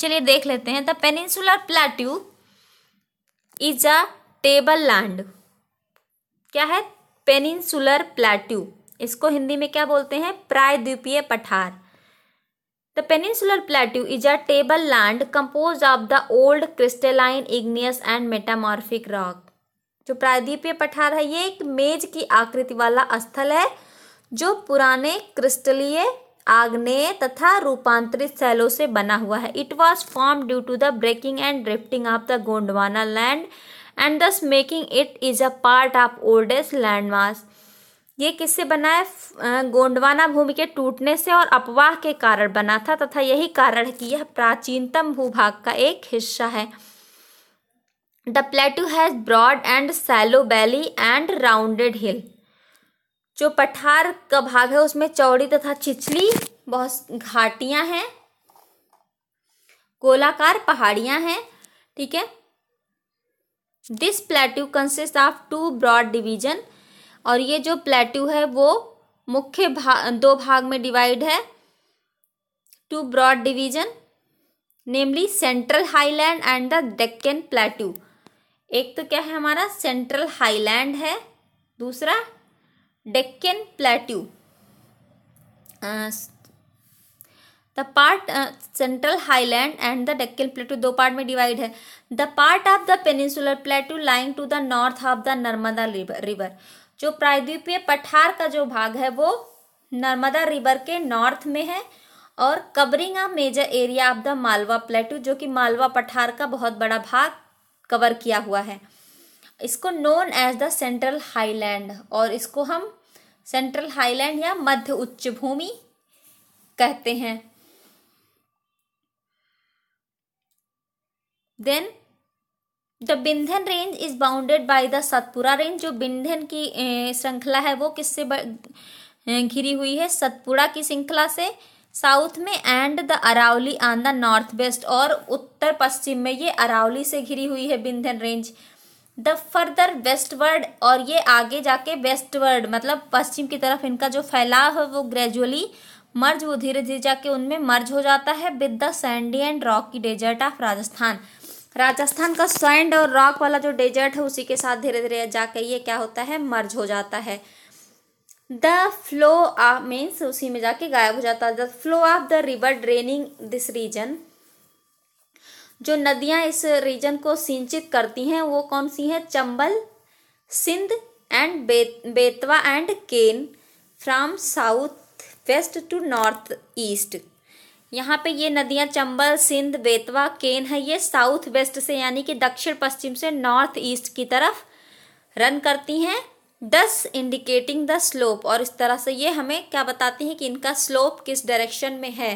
चलिए देख लेते हैं the peninsular plateau is a table land क्या है पेनिनसुलर प्लाट्यू इसको हिंदी में क्या बोलते हैं प्रायद्वीपीय पठार the peninsular plateau is a table land compose of the old crystalline igneous and metamorphic rock जो प्रायद्वीपीय पठार है ये एक मेज की आकृति वाला स्थल है जो पुराने क्रिस्टलीय आग्नेय तथा रूपांतरित सेलों से बना हुआ है it was form due to the breaking and drifting of the Gondwana land and thus making it is a part of oldest landmass ये किससे बना है गोंडवाना भूमि के टूटने से और अपवाह के कारण बना था तथा यही कारण है कि यह प्राचीनतम भूभाग का एक हिस्सा है the plateau has broad and shallow valley and rounded hill जो पठार का भाग है उसमें चौड़ी तथा छिछली बहुत घाटियां हैं गोलाकार पहाड़ियां हैं ठीक है this plateau consist of two broad division और ये जो प्लेट्यू है वो मुख्य भाग दो भाग में डिवाइड है two broad division namely central highland and the Deccan plateau एक तो क्या है हमारा सेंट्रल हाईलैंड है दूसरा Deccan plateau the part central highland and the Deccan plateau दो पार्ट में डिवाइड है the part of the peninsular plateau lying to the north of the Narmada river जो प्रायद्वीपीय पठार का जो भाग है वो नर्मदा रिवर के नॉर्थ में है और covering a major area of the Malwa plateau जो कि मालवा पठार का बहुत बड़ा भाग कवर किया हुआ है इसको known as the central highland और इसको हम सेंट्रल हाईलैंड या मध्य उच्च भूमि कहते हैं then the Vindhyan range is bounded by the Satpura range जो बिंधन की श्रृंखला है वो किससे घिरी हुई है सतपुरा की श्रृंखला से साउथ में and the Aravalli on the north west और उत्तर पश्चिम में ये अरावली से घिरी हुई है Vindhyan range the further westward और ये आगे जाके वेस्टवर्ड मतलब पश्चिम की तरफ इनका जो फैलाव है वो ग्रेजुअली मर्ज वो धीरे धीरे जाके उनमें मर्ज हो जाता है with the sandy and rocky desert of Rajasthan Rajasthan का सैंड और रॉक वाला जो डेजर्ट है उसी के साथ धीरे धीरे जाके ये क्या होता है मर्ज हो जाता है द फ्लो ऑफ मीन्स उसी में जाके गायब हो जाता है the flow of the river draining this region जो नदियां इस रीजन को सिंचित करती हैं वो कौन सी हैं चंबल सिंध एंड बे, Betwa and Ken from south west to north east यहाँ पे ये नदियाँ चंबल सिंध बेतवा केन है ये साउथ वेस्ट से यानी कि दक्षिण पश्चिम से नॉर्थ ईस्ट की तरफ रन करती हैं दस इंडिकेटिंग द स्लोप और इस तरह से ये हमें क्या बताती हैं कि इनका स्लोप किस डायरेक्शन में है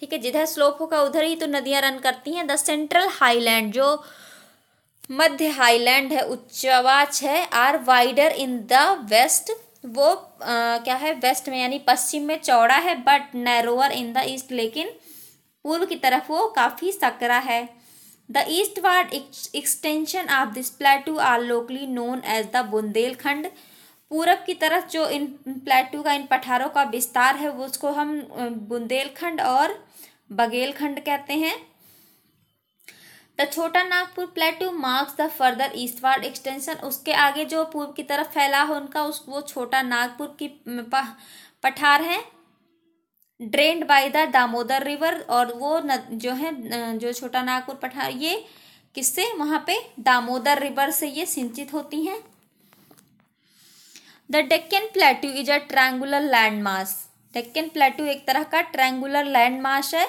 ठीक है जिधर स्लोप होगा उधर ही तो नदियाँ रन करती हैं द सेंट्रल हाईलैंड जो मध्य हाईलैंड है उच्चवाच है are wider in the west वो आ, क्या है वेस्ट में यानी पश्चिम में चौड़ा है but narrower in the east लेकिन पूर्व की तरफ वो काफ़ी सकरा है the eastward extension of this plateau are locally known as the Bundelkhand पूरब की तरफ जो इन प्लेटू का इन पठारों का विस्तार है वो उसको हम बुंदेलखंड और बघेलखंड कहते हैं the Chota Nagpur plateau marks the further eastward extension उसके आगे जो पूर्व की तरफ फैला हो उनका उस वो छोटा नागपुर की पठार है drained by the Damodar river और वो न, जो है जो छोटा नागपुर पठार ये किससे वहां पे दामोदर रिवर से ये सिंचित होती हैं the Deccan plateau is a triangular landmark Deccan plateau एक तरह का ट्रैंगुलर लैंड मार्श है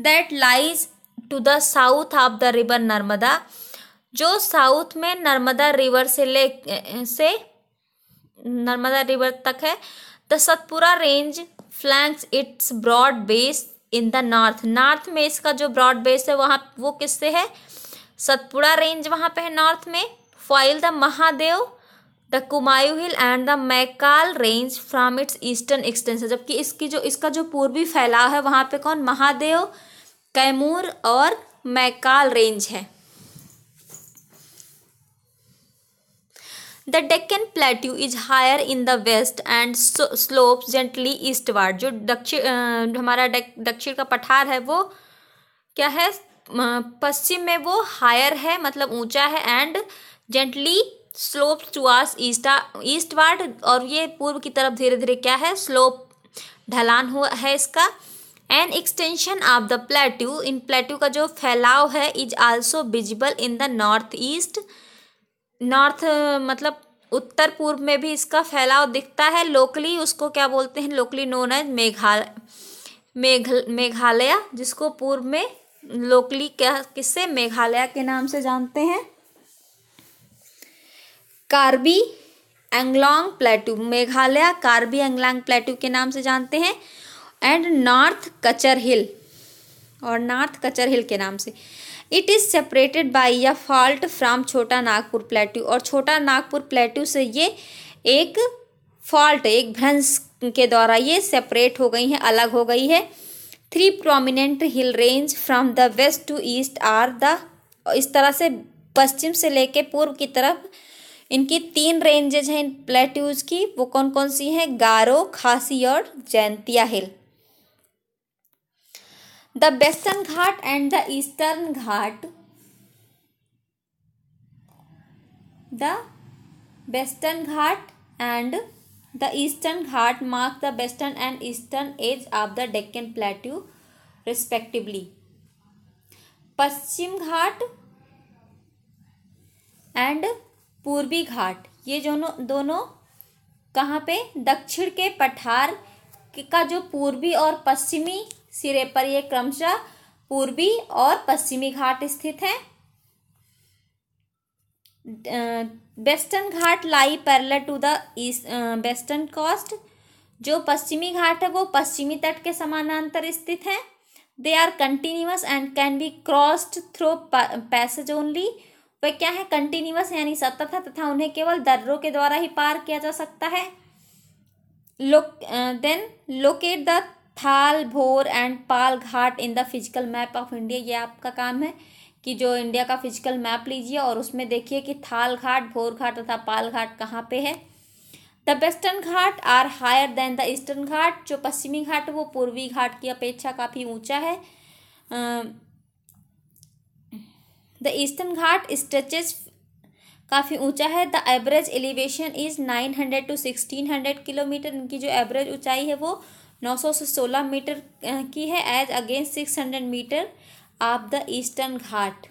that lies to the south of the river Narmada जो साउथ में नर्मदा रिवर से ले से नर्मदा रिवर तक है the Satpura range flanks its broad base in the north north में इसका जो ब्रॉड बेस है वहाँ वो किससे है सतपुरा रेंज वहाँ पे है नॉर्थ में while the Mahadev the Kaimur hill and the Maikal range from its eastern extension जबकि इसकी जो इसका जो पूर्वी फैलाव है वहाँ पे कौन महादेव कैमूर और मैकाल रेंज है the Deccan plateau is higher in the west and slope gently eastward जो दक्षिण हमारा दक्षिण का पठार है वो क्या है पश्चिम में वो हायर है मतलब ऊंचा है and gently slope towards eastward और ये पूर्व की तरफ धीरे धीरे क्या है स्लोप ढलान हुआ है इसका an extension of the plateau in plateau का जो फैलाव है is also visible in the north east north मतलब उत्तर पूर्व में भी इसका फैलाव दिखता है लोकली उसको क्या बोलते हैं locally known as Meghalaya Meghalaya जिसको पूर्व में लोकली क्या किससे मेघालय के नाम से जानते हैं कार्बी एंगलोंग प्लेटू मेघालय कार्बी एंगलोंग प्लेटू के नाम से जानते हैं एंड नॉर्थ कचर हिल और नॉर्थ कचर हिल के नाम से it is separated by a fault from Chota Nagpur plateau और छोटा नागपुर प्लेट्यू से ये एक फॉल्ट एक भ्रंश के द्वारा ये सेपरेट हो गई हैं अलग हो गई है three prominent hill range from the west to east are the इस तरह से पश्चिम से लेके पूर्व की तरफ इनकी तीन रेंजेज हैं इन प्लेट्यूज की वो कौन कौन सी हैं गारो खासी और Jaintia hill the western Ghat and the eastern Ghat the western Ghat and the eastern Ghat mark the western and eastern edge of the Deccan plateau respectively पश्चिम घाट एंड पूर्वी घाट ये दोनों दोनों कहाँ पे दक्षिण के पठार का जो पूर्वी और पश्चिमी सिरे पर ये क्रमशः पूर्वी और पश्चिमी घाट स्थित है western Ghat lie parallel to the western coast जो पश्चिमी घाट है वो पश्चिमी तट के समानांतर स्थित है they are continuous and can be crossed through passage only वह तो क्या है कंटिन्यूस यानी सतत है तथा उन्हें केवल दर्रों के द्वारा ही पार किया जा सकता है लोक then locate the Thal Bhor and Pal Ghat in the physical map of India ये आपका काम है कि जो इंडिया का फिजिकल मैप लीजिए और उसमें देखिए कि थाल घाट भोर घाट तथा पाल घाट कहाँ पे है the western Ghat are higher than the eastern Ghat जो पश्चिमी घाट वो पूर्वी घाट की अपेक्षा काफ़ी ऊंचा है द ईस्टर्न घाट स्ट्रेचेस काफ़ी ऊंचा है the average elevation is nine hundred to sixteen hundred kilometre इनकी जो एवरेज ऊंचाई है वो नौ सौ से सोलह मीटर की है as against six hundred metre of the eastern Ghat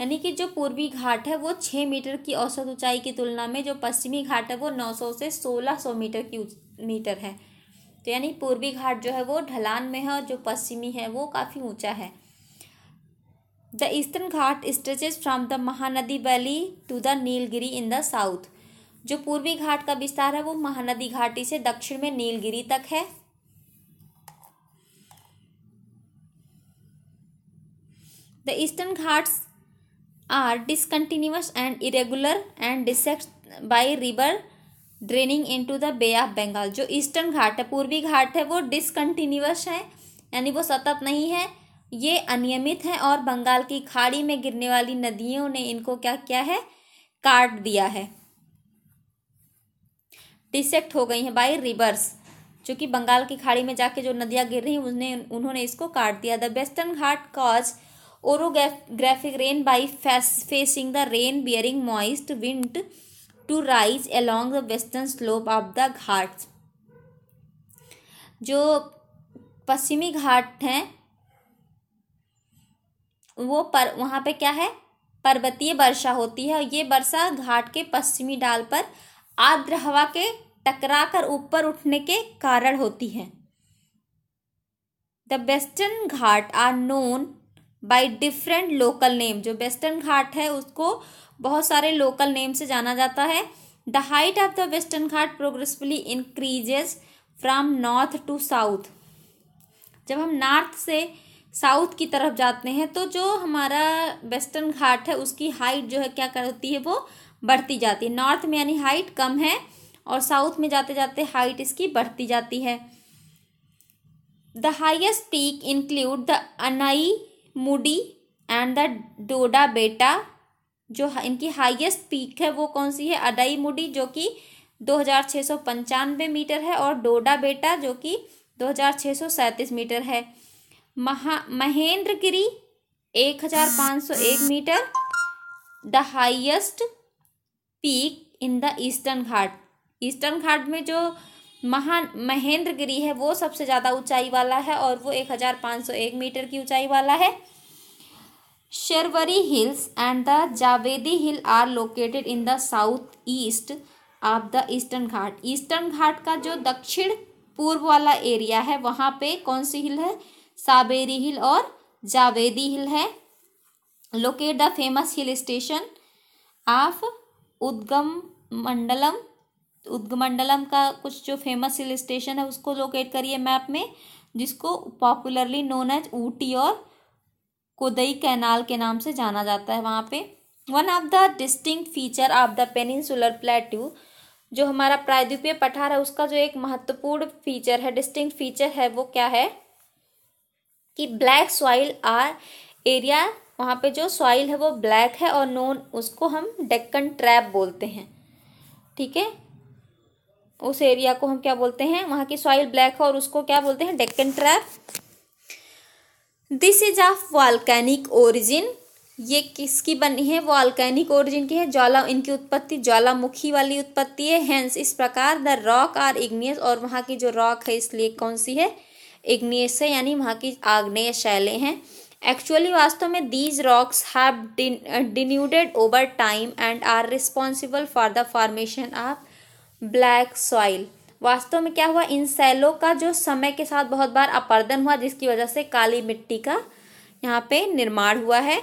यानी कि जो पूर्वी घाट है वो छः मीटर की औसत ऊंचाई की तुलना में जो पश्चिमी घाट है वो नौ सौ से सोलह सौ मीटर की मीटर है तो यानी पूर्वी घाट जो है वो ढलान में है और जो पश्चिमी है वो काफ़ी ऊंचा है the eastern Ghat stretches from the Mahanadi valley to the Nilgiri in the south जो पूर्वी घाट का विस्तार है वो महानदी घाटी से दक्षिण में नीलगिरी तक है the eastern Ghats are discontinuous and irregular and dissect by river draining into the bay of Bengal जो ईस्टर्न घाट है पूर्वी घाट है वो डिसकंटिन्यूस है यानी वो सतत नहीं है ये अनियमित हैं और बंगाल की खाड़ी में गिरने वाली नदियों ने इनको क्या किया है काट दिया है डिसेक्ट हो गई हैं बाई रिवर्स चूँकि बंगाल की खाड़ी में जाके जो नदियाँ गिर रही उन्हें उन्होंने इसको काट दिया the western Ghat cause orographic rain by facing the rain bearing moist wind to rise along the western slope of the Ghat जो पश्चिमी घाट हैं वो पर वहाँ पे क्या है पर्वतीय वर्षा होती है ये वर्षा घाट के पश्चिमी डाल पर आर्द्र हवा के टकरा कर ऊपर उठने के कारण होती है the western Ghat are known by different local name जो वेस्टर्न घाट है उसको बहुत सारे लोकल नेम से जाना जाता है the height of the western Ghat progressively increases from north to south जब हम नॉर्थ से साउथ की तरफ जाते हैं तो जो हमारा वेस्टर्न घाट है उसकी हाइट जो है क्या करती है वो बढ़ती जाती है नॉर्थ में यानी हाइट कम है और साउथ में जाते जाते हाइट इसकी बढ़ती जाती है the highest peak include the Anai Mudi and the डोडा बेटा जो इनकी हाइएस्ट पीक है वो कौन सी है अडाई मुडी जो कि दो हज़ार छः सौ पंचानवे मीटर है और डोडा बेटा जो कि दो हज़ार छः सौ सैंतीस मीटर है महा महेंद्र गिरी एक हजार पाँच सौ एक metre the highest peak in the eastern Ghat eastern Ghat में जो महान महेंद्र गिरी है वो सबसे ज़्यादा ऊंचाई वाला है और वो एक हजार पाँच सौ एक मीटर की ऊंचाई वाला है Shevaroy hills and the Javadi hill are located in the south east of the eastern Ghat eastern Ghat का जो दक्षिण पूर्व वाला एरिया है वहाँ पे कौन सी हिल है साबेरी हिल और जावेदी हिल है locate the famous hill station of Udhagamandalam उद्गमंडलम का कुछ जो फेमस हिल स्टेशन है उसको लोकेट करिए मैप में जिसको पॉपुलरली नोन एज ऊटी और कोदई कैनाल के नाम से जाना जाता है वहाँ पे one of the distinct feature of the peninsular plateau जो हमारा प्रायद्वीपीय पठार है उसका जो एक महत्वपूर्ण फीचर है डिस्टिंक्ट फीचर है वो क्या है कि ब्लैक सॉइल आर एरिया वहाँ पे जो सॉइल है वो ब्लैक है और नोन उसको हम डेक्कन ट्रैप बोलते हैं ठीक है उस एरिया को हम क्या बोलते हैं वहाँ की सॉइल ब्लैक है और उसको क्या बोलते हैं Deccan trap this is of volcanic origin ये किसकी बनी है वो अल्कैनिक ओरिजिन की है ज्वाला इनकी उत्पत्ति ज्वालामुखी वाली उत्पत्ति है हैंस इस प्रकार द रॉक आर इग्नियस और वहाँ की जो रॉक है इसलिए कौन सी है इग्नियस है यानी वहाँ की आग्नेय शैलें हैं एक्चुअली वास्तव में these rocks have denuded over time and are responsible for the formation of black soil वास्तव में क्या हुआ इन सैलों का जो समय के साथ बहुत बार अपर्दन हुआ जिसकी वजह से काली मिट्टी का यहाँ पे निर्माण हुआ है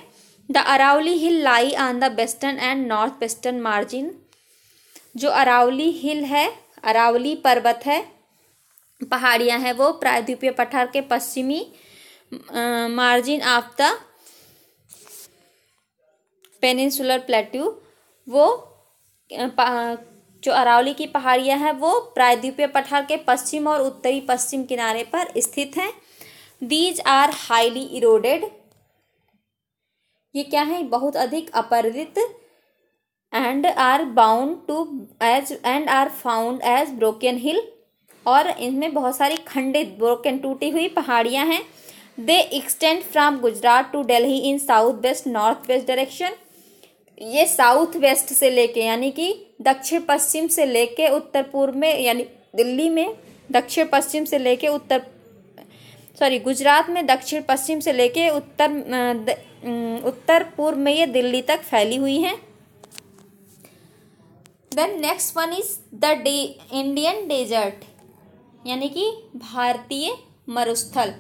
the Aravalli hill lie on the western and north western margin जो अरावली हिल है अरावली पर्वत है पहाड़ियाँ हैं वो प्रायद्वीपीय पठार के पश्चिमी margin of the peninsular plateau वो जो अरावली की पहाड़ियाँ हैं वो प्रायद्वीपीय पठार के पश्चिम और उत्तरी पश्चिम किनारे पर स्थित हैं दीज आर हाईली इरोडेड ये क्या है बहुत अधिक अपरित and are bound to as and are found as broken hill और इनमें बहुत सारी खंडित ब्रोकन टूटी हुई पहाड़ियाँ हैं they extend from Gujarat to Delhi in south west north west direction ये साउथ वेस्ट से लेके यानी कि दक्षिण पश्चिम से लेके उत्तर पूर्व में यानी दिल्ली में दक्षिण पश्चिम से लेके उत्तर सॉरी गुजरात में दक्षिण पश्चिम से लेके उत्तर अं, द, अं, उत्तर पूर्व में ये दिल्ली तक फैली हुई हैं then next one is the डे इंडियन डेजर्ट यानी कि भारतीय मरुस्थल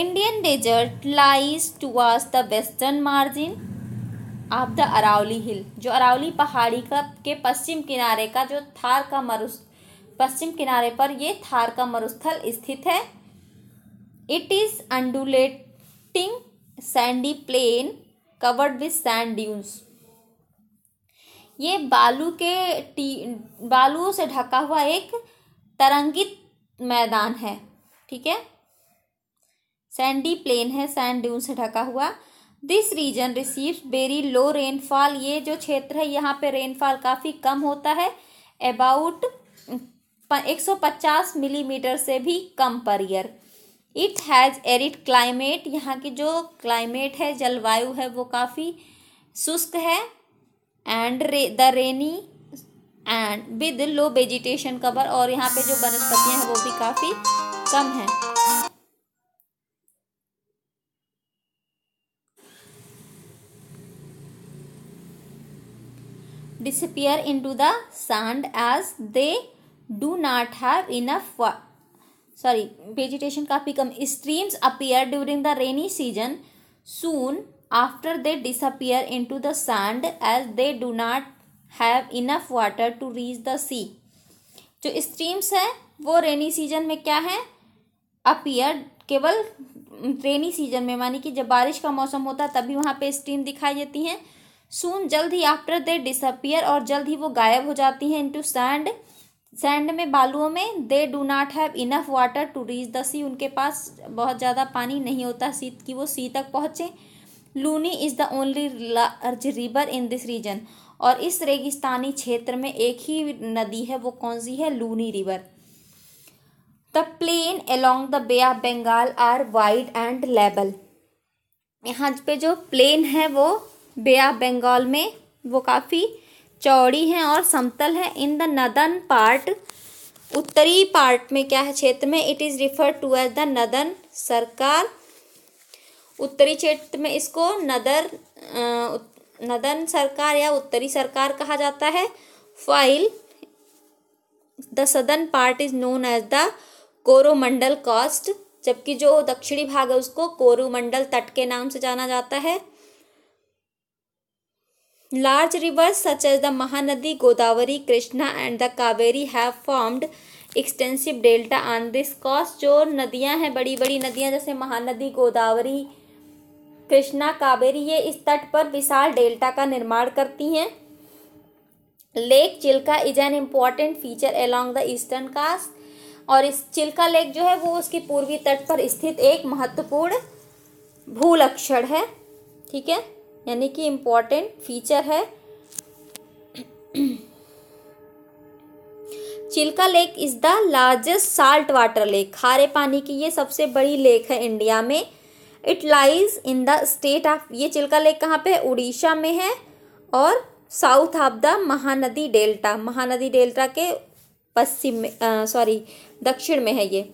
Indian desert lies towards the western margin of the Aravalli hill जो अरावली पहाड़ी का के पश्चिम किनारे का जो थार का मरुस पश्चिम किनारे पर ये थार का मरुस्थल स्थित है it is undulating sandy plain covered with sand dunes ये बालू के टी बालू से ढका हुआ एक तरंगित मैदान है ठीक है सैंडी प्लेन है सैंड ड्यून से ढका हुआ this region receives very low rainfall ये जो क्षेत्र है यहाँ पे रेनफॉल काफ़ी कम होता है अबाउट 150 मिलीमीटर mm से भी कम per year it has arid climate यहाँ की जो क्लाइमेट है जलवायु है वो काफ़ी शुष्क है एंड रे the rainy and with low vegetation cover और यहाँ पे जो वनस्पतियाँ हैं वो भी काफ़ी कम है disappear into the sand as they do not have enough sorry vegetation काफी कम streams appear during the rainy season soon after they disappear into the sand as they do not have enough water to reach the sea जो streams हैं वो rainy season में क्या है appear केवल rainy season में मानी कि जब बारिश का मौसम होता है तभी वहाँ पे स्ट्रीम दिखाई देती हैं सून जल्द ही आफ्टर दे डिसअपियर और जल्द ही वो गायब हो जाती हैं इनटू सैंड सैंड में बालुओं में they do not have enough water to reach the sea उनके पास बहुत ज़्यादा पानी नहीं होता सी कि वो सी तक पहुँचें Luni is the only large river in this region और इस रेगिस्तानी क्षेत्र में एक ही नदी है वो कौन सी है Luni river the plain along the bay of Bengal are wide and लेबल यहाँ पे जो प्लेन है वो बे ऑफ बंगाल में वो काफ़ी चौड़ी है और समतल है इन द नदन पार्ट उत्तरी पार्ट में क्या है क्षेत्र में it is refer to as the northern Circar उत्तरी क्षेत्र में इसको नदर नदन सरकार या उत्तरी सरकार कहा जाता है while the southern part is known as the Coromandel coast जबकि जो दक्षिणी भाग है उसको कोरोमंडल तट के नाम से जाना जाता है large rivers such as the Mahanadi Godavari Krishna and the Kaveri have formed extensive delta on this coast जो नदियां हैं बड़ी बड़ी नदियां जैसे महानदी गोदावरी कृष्णा कावेरी ये इस तट पर विशाल डेल्टा का निर्माण करती हैं lake Chilka is an important feature along the eastern coast और इस चिल्का लेक जो है वो उसके पूर्वी तट पर स्थित एक महत्वपूर्ण भूलक्षण है ठीक है यानी कि इम्पॉर्टेंट फीचर है Chilka lake is the largest salt water lake खारे पानी की ये सबसे बड़ी लेक है इंडिया में it lies in the state of ये चिल्का लेक कहाँ पे उड़ीसा में है और south of the Mahanadi delta Mahanadi delta के पश्चिम में सॉरी दक्षिण में है ये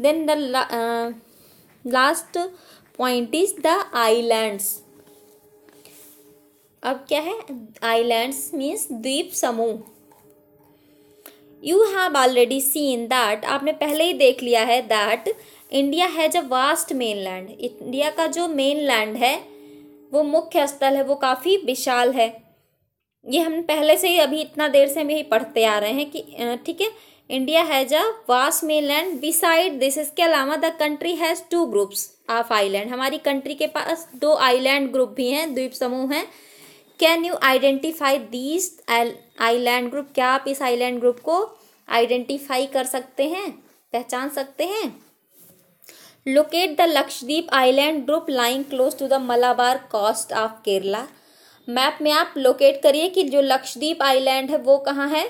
then the last point is the islands अब क्या है आइलैंड्स मीन्स द्वीप समूह you have already seen that आपने पहले ही देख लिया है that India has a vast main land India का जो मेन लैंड है वो मुख्य स्थल है वो काफ़ी विशाल है ये हम पहले से ही अभी इतना देर से हम यही पढ़ते आ रहे हैं कि ठीक है India has a vast main mainland beside this इसके अलावा the country has two groups of island हमारी कंट्री के पास दो आइलैंड ग्रुप भी हैं द्वीप समूह हैं can you identify these island group क्या आप इस आइलैंड ग्रुप को आइडेंटिफाई कर सकते हैं पहचान सकते हैं locate the Lakshadweep island group lying close to the Malabar coast of Kerala map में आप लोकेट करिए कि जो लक्षद्वीप आइलैंड है वो कहाँ है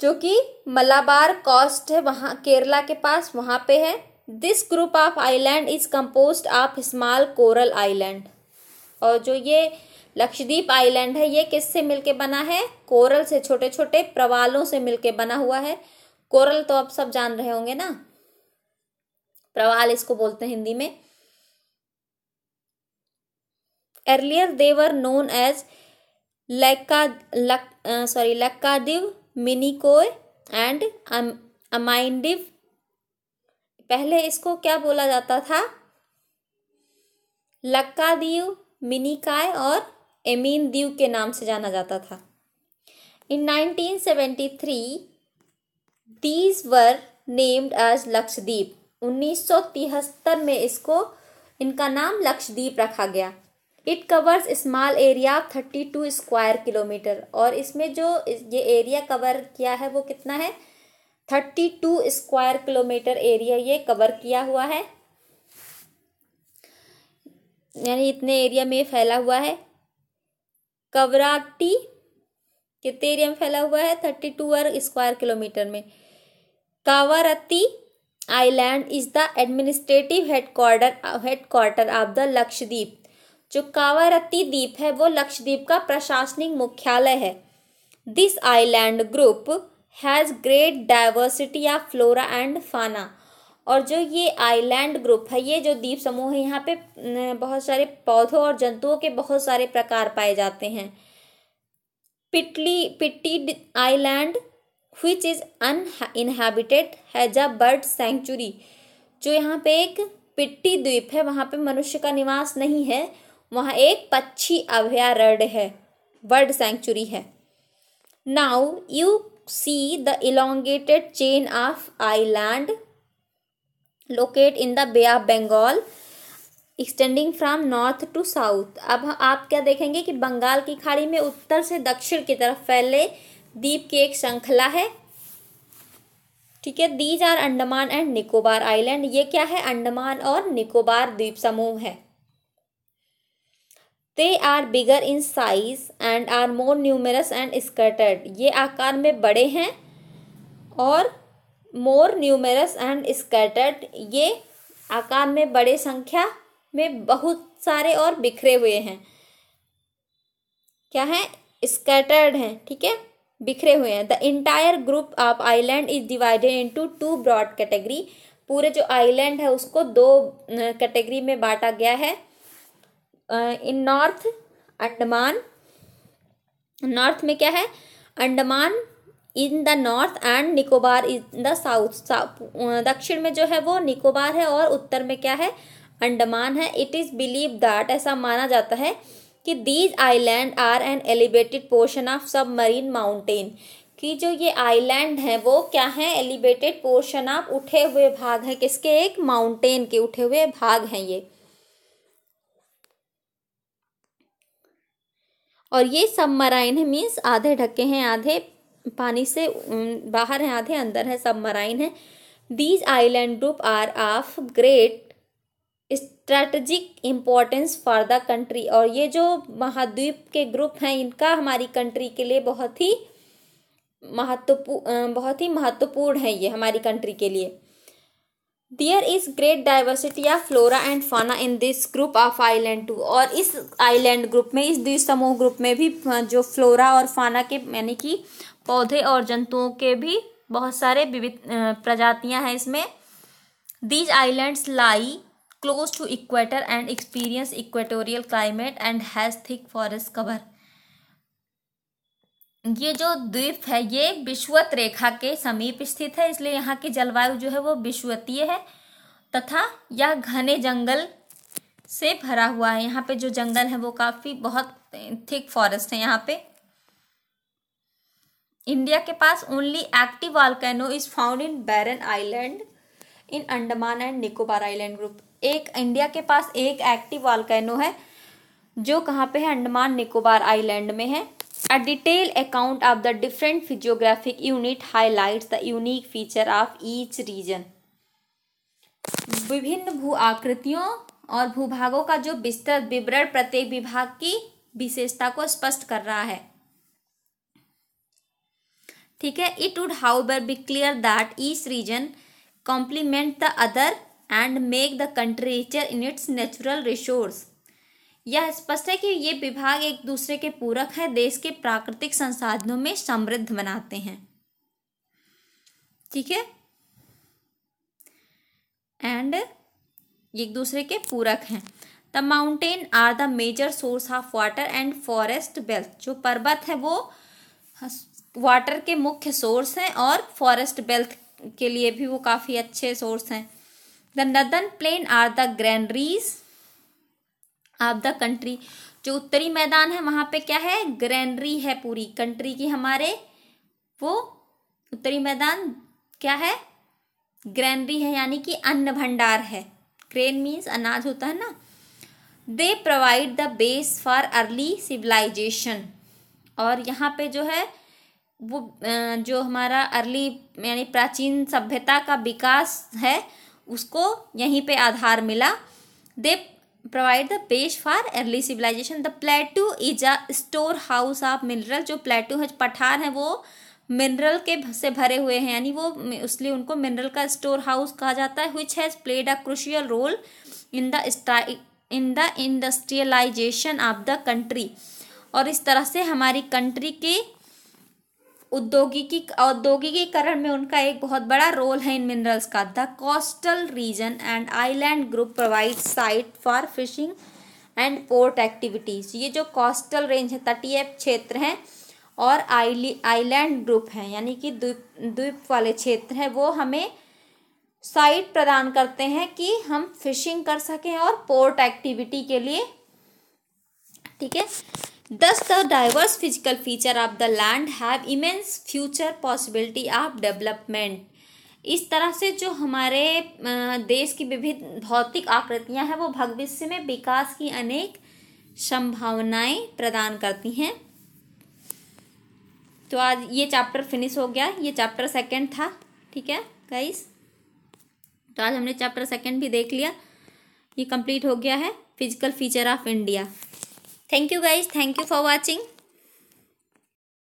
जो कि मलाबार कॉस्ट है वहाँ केरला के पास वहाँ पे है this group of island is compose of small coral island और जो ये लक्षद्वीप आइलैंड है ये किससे मिलके बना है कोरल से छोटे छोटे प्रवालों से मिलके बना हुआ है कोरल तो आप सब जान रहे होंगे ना प्रवाल इसको बोलते हैं हिंदी में अर्लियर देवर नोन एज लक्का लक सॉरी लक्काडिव मिनिकोय एंड अमाइंडिव पहले इसको क्या बोला जाता था लक्कादीव मिनिकाय और एमीन दीव के नाम से जाना जाता था in 1973 these were named as Lakshadweep 1973 में इसको इनका नाम लक्षद्वीप रखा गया it covers small area of thirty two square kilometer और इसमें जो ये एरिया कवर किया है वो कितना है thirty two square kilometer area ये कवर किया हुआ है यानी इतने एरिया में फैला हुआ है कवराटी कितने एरिया में फैला हुआ है थर्टी टू स्क्वायर किलोमीटर में Kavaratti island is the administrative headquarter headquarter of the Lakshadweep जो कावारत्ती द्वीप है वो लक्षद्वीप का प्रशासनिक मुख्यालय है this island group has great diversity of flora and fauna और जो ये आइलैंड ग्रुप है ये जो द्वीप समूह है यहाँ पे बहुत सारे पौधों और जंतुओं के बहुत सारे प्रकार पाए जाते हैं पिटली Pitti island which is uninhabited has a bird sanctuary जो यहाँ पे एक पिट्टी द्वीप है वहाँ पे मनुष्य का निवास नहीं है वहाँ एक पक्षी अभ्यारण्य है बर्ड सेंचुरी है now you see the elongated chain of island locate in the bay of Bengal extending from north to south अब आप क्या देखेंगे कि बंगाल की खाड़ी में उत्तर से दक्षिण की तरफ फैले द्वीप की एक श्रृंखला है ठीक है these are Andaman and Nicobar island ये क्या है अंडमान और निकोबार द्वीप समूह है they are bigger in size and are more numerous and skirted ये आकार में बड़े हैं और मोर न्यूमेरस एंड स्कर्टेड ये आकार में बड़े संख्या में बहुत सारे और बिखरे हुए हैं क्या है स्कैटर्ड हैं ठीक है बिखरे हुए हैं the entire group of island is divided into two broad category पूरे जो आइलैंड है उसको दो कैटेगरी में बांटा गया है इन नॉर्थ अंडमान नॉर्थ में क्या है Andaman in the north and Nicobar in the south दक्षिण में जो है वो निकोबार है और उत्तर में क्या है अंडमान है इट इज़ बिलीव दैट ऐसा माना जाता है कि these island are an elevated portion of submarine mountain कि जो ये आइलैंड है वो क्या है एलिवेटेड पोर्शन ऑफ उठे हुए भाग है किसके एक माउंटेन के उठे हुए भाग हैं ये और ये सब मराइन है मीन्स आधे ढके हैं आधे पानी से बाहर है आधे अंदर है सब मराइन है these island group are of great strategic importance for the country और ये जो महाद्वीप के ग्रुप हैं इनका हमारी कंट्री के लिए बहुत ही महत्वपूर्ण बहुत ही महत्वपूर्ण है ये हमारी कंट्री के लिए there is great diversity of flora and fauna in this group of island too और इस आइलैंड ग्रुप में इस द्वीप समूह ग्रुप में भी जो फ्लोरा और फाना के यानी कि पौधे और जंतुओं के भी बहुत सारे विविध प्रजातियां हैं इसमें these islands lie close to equator and experience equatorial climate and has thick forest cover ये जो द्वीप है ये विश्वत रेखा के समीप स्थित है इसलिए यहाँ की जलवायु जो है वो विश्वतीय है तथा यह घने जंगल से भरा हुआ है यहाँ पे जो जंगल है वो काफ़ी बहुत थिक फॉरेस्ट है यहाँ पे इंडिया के पास only active volcano is found in Barren island in Andaman and Nicobar island group एक इंडिया के पास एक एक्टिव वालकैनो है जो कहाँ पे है अंडमान निकोबार आइलैंड में है a detail account of the different physiographic unit highlight the unique feature of each region विभिन्न भू आकृतियों और भूभागों का जो विस्तृत विवरण प्रत्येक विभाग की विशेषता को स्पष्ट कर रहा है ठीक है it would how be clear that each region complement the other and make the country richer in its natural resource यह स्पष्ट है कि ये विभाग एक दूसरे के पूरक है देश के प्राकृतिक संसाधनों में समृद्ध बनाते हैं ठीक है एंड एक दूसरे के पूरक हैं the mountain are the major source of water and forest wealth जो पर्वत है वो वाटर के मुख्य सोर्स हैं और फॉरेस्ट बेल्थ के लिए भी वो काफ़ी अच्छे सोर्स हैं the northern plain are the granaries of the country जो उत्तरी मैदान है वहां पे क्या है ग्रैनरी है पूरी कंट्री की हमारे वो उत्तरी मैदान क्या है ग्रैनरी है यानी कि अन्न भंडार है ग्रेन मीन्स अनाज होता है ना they provide the base for early civilization और यहाँ पे जो है वो जो हमारा अर्ली यानी प्राचीन सभ्यता का विकास है उसको यहीं पे आधार मिला they provide the base for early civilization the plateau is a storehouse of mineral जो प्लेटू है पठार है वो मिनरल के से भरे हुए हैं यानी वो इसलिए उनको मिनरल का स्टोर हाउस कहा जाता है which has played a crucial role in the in the industrialization of the country और इस तरह से हमारी कंट्री के उद्योगिकी औद्योगिकीकरण में उनका एक बहुत बड़ा रोल है इन मिनरल्स का the coastal region and island group provide site for fishing and port activities ये जो कोस्टल रेंज है तटीय क्षेत्र हैं और आइलैंड ग्रुप हैं यानी कि द्वीप द्वीप वाले क्षेत्र हैं वो हमें साइट प्रदान करते हैं कि हम फिशिंग कर सकें और पोर्ट एक्टिविटी के लिए ठीक है thus the diverse physical feature of the land have immense future possibility of development इस तरह से जो हमारे देश की विभिन्न भौतिक आकृतियां हैं वो भविष्य में विकास की अनेक संभावनाएं प्रदान करती हैं तो आज ये चैप्टर फिनिश हो गया ये चैप्टर सेकंड था ठीक है गाइस तो आज हमने चैप्टर सेकंड भी देख लिया ये कंप्लीट हो गया है physical feature of India Thank you guys. Thank you for watching.